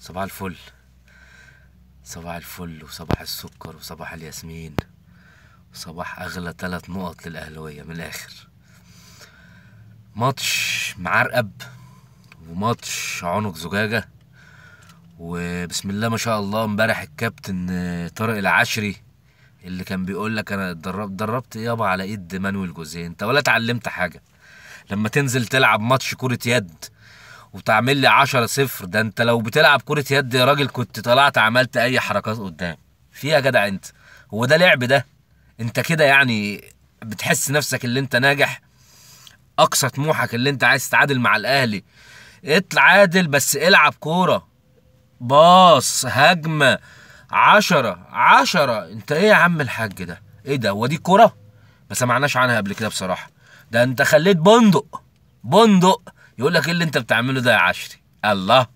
صباح الفل صباح الفل وصباح السكر وصباح الياسمين وصباح اغلى ثلاث نقط للاهلاويه من الاخر ماتش معرقب وماتش عنق زجاجه وبسم الله ما شاء الله امبارح الكابتن طارق العشري اللي كان بيقول لك انا اتدربت دربت يابا على ايد مانويل جوزيه انت ولا اتعلمت حاجه لما تنزل تلعب ماتش كره يد وتعمل لي 10 0 ده انت لو بتلعب كره يد يا راجل كنت طلعت عملت اي حركات قدام في يا جدع انت هو ده لعب ده انت كده يعني بتحس نفسك اللي انت ناجح اقصى طموحك اللي انت عايز تعادل مع الاهلي اطلع عادل بس العب كوره باص هجمه عشرة عشرة انت ايه يا عم الحاج ده ايه ده هو دي كوره ما سمعناش عنها قبل كده بصراحة ده انت خليت بندق بندق يقول لك ايه اللي انت بتعمله ده يا عشري الله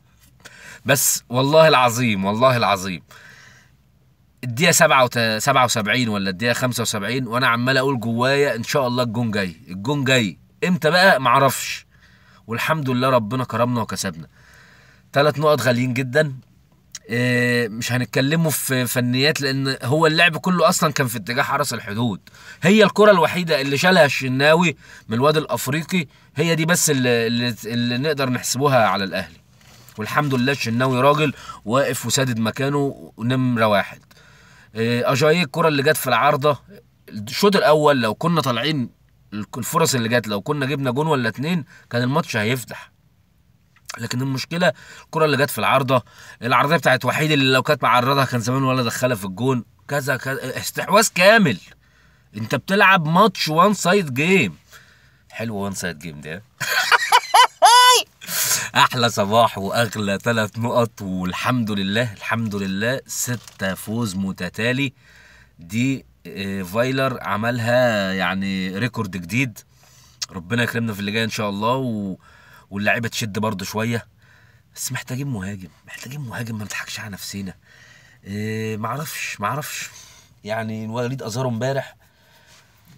بس والله العظيم والله العظيم الدقيقة 77 ولا الدقيقة 75 وأنا عمال أقول جوايا إن شاء الله الجون جاي، الجون جاي، إمتى بقى؟ معرفش. والحمد لله ربنا كرمنا وكسبنا. ثلاث نقط غاليين جدا آه، مش هنتكلموا في فنيات لان هو اللعب كله اصلا كان في اتجاه حرس الحدود هي الكره الوحيده اللي شالها الشناوي من الواد الافريقي هي دي بس اللي, اللي, اللي نقدر نحسبوها على الاهلي والحمد لله الشناوي راجل واقف وسادد مكانه نمره واحد اجاي آه، الكره اللي جت في العارضه الشوط الاول لو كنا طالعين الفرص اللي جت لو كنا جبنا جون ولا اتنين كان الماتش هيفتح لكن المشكله الكره اللي جت في العارضه العرضيه بتاعت وحيد اللي لو كانت معرضها كان زمان ولا دخلها في الجون كذا كذا استحواذ كامل انت بتلعب ماتش وان سايد جيم حلو وان سايد جيم ده احلى صباح واغلى ثلاث نقط والحمد لله الحمد لله ستة فوز متتالي دي آه، فايلر عملها يعني ريكورد جديد ربنا يكرمنا في اللي جاي ان شاء الله و... واللعيبه تشد برضه شويه بس محتاجين مهاجم محتاجين مهاجم ما نضحكش على نفسنا إيه معرفش معرفش يعني الوليد ازارو امبارح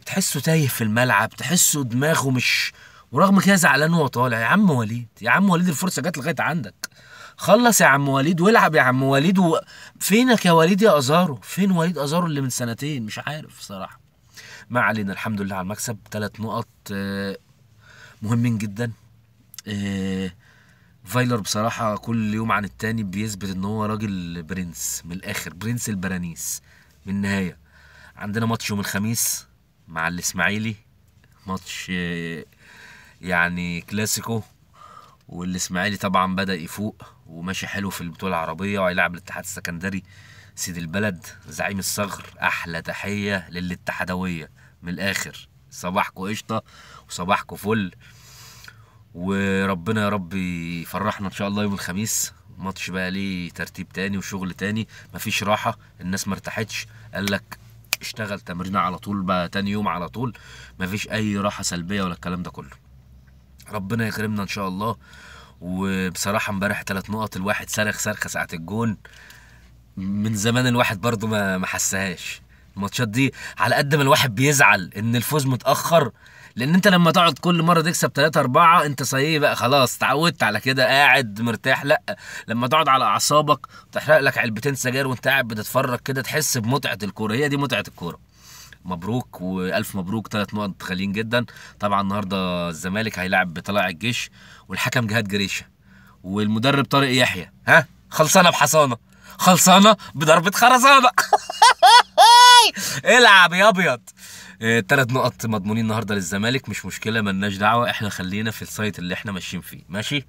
تحسه تايه في الملعب تحسه دماغه مش ورغم كده زعلان وهو طالع يا عم وليد يا عم وليد الفرصه جت لغايه عندك خلص يا عم وليد والعب يا عم وليد و... فينك يا وليد يا ازارو فين وليد ازارو اللي من سنتين مش عارف صراحه ما علينا الحمد لله على المكسب ثلاث نقط آه، مهمين جدا آه، فايلر بصراحة كل يوم عن التاني بيثبت ان هو راجل برنس من الاخر برنس البرانيس من النهاية عندنا ماتش يوم الخميس مع الاسماعيلي ماتش آه، يعني كلاسيكو والاسماعيلي طبعا بدأ يفوق وماشي حلو في البطولة العربية وهيلعب الاتحاد السكندري سيد البلد زعيم الصغر احلى تحية للاتحادوية من الاخر صباحكو قشطة وصباحكو فل وربنا يا رب يفرحنا ان شاء الله يوم الخميس ماتش بقى ليه ترتيب تاني وشغل تاني مفيش راحه الناس ما ارتاحتش قال لك اشتغل تمرين على طول بقى تاني يوم على طول مفيش اي راحه سلبيه ولا الكلام ده كله ربنا يكرمنا ان شاء الله وبصراحه امبارح ثلاث نقط الواحد صرخ صرخه ساعه الجون من زمان الواحد برضو ما حسهاش الماتشات دي على قد ما الواحد بيزعل ان الفوز متاخر لان انت لما تقعد كل مره تكسب 3 4 انت صحيح بقى خلاص اتعودت على كده قاعد مرتاح لا لما تقعد على اعصابك تحرق لك علبتين سجاير وانت قاعد بتتفرج كده تحس بمتعه الكوره هي دي متعه الكوره مبروك والف مبروك ثلاث نقط غاليين جدا طبعا النهارده الزمالك هيلاعب بطلع الجيش والحكم جهاد جريشه والمدرب طارق يحيى ها خلصانه بحصانه خلصانه بضربه خرزانه العب يا ابيض ثلاث آه، نقط مضمونين النهارده للزمالك مش مشكله ملناش دعوه احنا خلينا في السايت اللي احنا ماشيين فيه ماشي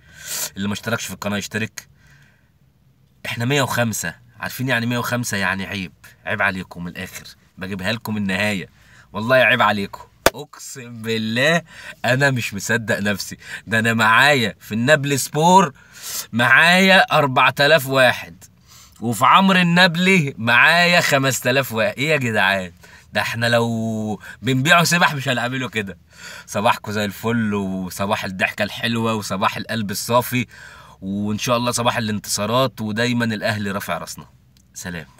اللي ما اشتركش في القناه يشترك احنا 105 عارفين يعني 105 يعني عيب عيب عليكم من الاخر بجيبها لكم النهايه والله عيب عليكم اقسم بالله انا مش مصدق نفسي ده انا معايا في النبل سبور معايا 4000 واحد وفي عمر النبلي معايا 5000 واحد ايه يا جدعان ده احنا لو بنبيعه سبح مش هنعمله كده صباحكم زي الفل وصباح الضحكه الحلوه وصباح القلب الصافي وان شاء الله صباح الانتصارات ودايما الاهلي رافع راسنا سلام